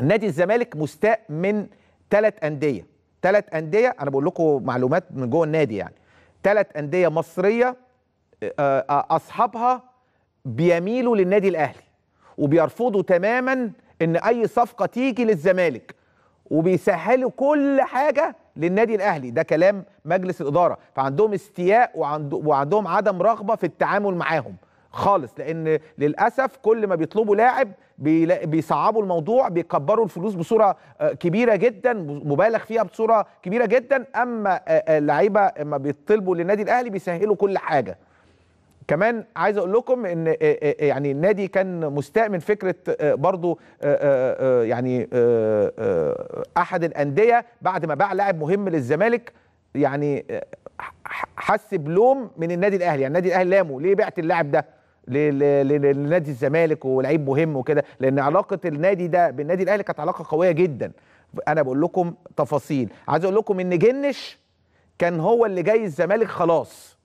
نادي الزمالك مستاء من ثلاث انديه ثلاث انديه انا بقول لكم معلومات من جوه النادي يعني ثلاث انديه مصريه آه، آه، اصحابها بيميلوا للنادي الاهلي وبيرفضوا تماما ان اي صفقه تيجي للزمالك وبيسهلوا كل حاجه للنادي الاهلي ده كلام مجلس الاداره فعندهم استياء وعندهم عدم رغبه في التعامل معاهم خالص لان للاسف كل ما بيطلبوا لاعب بيصعبوا الموضوع بيكبروا الفلوس بصوره آه، كبيره جدا مبالغ فيها بصوره كبيره جدا اما آه، آه، اللعيبه اما بيطلبوا للنادي الاهلي بيسهلوا كل حاجه كمان عايز اقول لكم ان يعني النادي كان مستاء من فكره برضو يعني احد الانديه بعد ما باع لاعب مهم للزمالك يعني حس بلوم من النادي الاهلي يعني النادي الاهلي لامه ليه بعت اللاعب ده لنادي الزمالك ولعيب مهم وكده لان علاقه النادي ده بالنادي الاهلي كانت علاقه قويه جدا انا بقول لكم تفاصيل عايز اقول لكم ان جنش كان هو اللي جاي الزمالك خلاص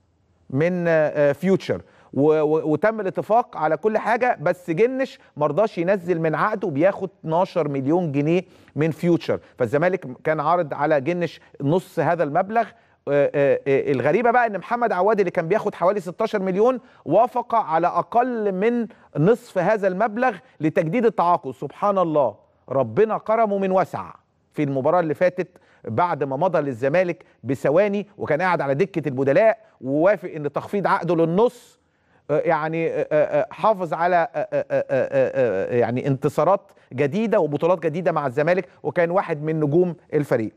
من فيوتشر آه، آه، وتم الاتفاق على كل حاجه بس جنش ما ينزل من عقده بياخد 12 مليون جنيه من فيوتشر فالزمالك كان عارض على جنش نص هذا المبلغ آه، آه، آه، الغريبه بقى ان محمد عواد اللي كان بياخد حوالي 16 مليون وافق على اقل من نصف هذا المبلغ لتجديد التعاقد سبحان الله ربنا كرمه من وسع في المباراه اللي فاتت بعد ما مضى للزمالك بثواني وكان قاعد على دكه البدلاء ووافق ان تخفيض عقده للنص يعني حافظ على يعني انتصارات جديده وبطولات جديده مع الزمالك وكان واحد من نجوم الفريق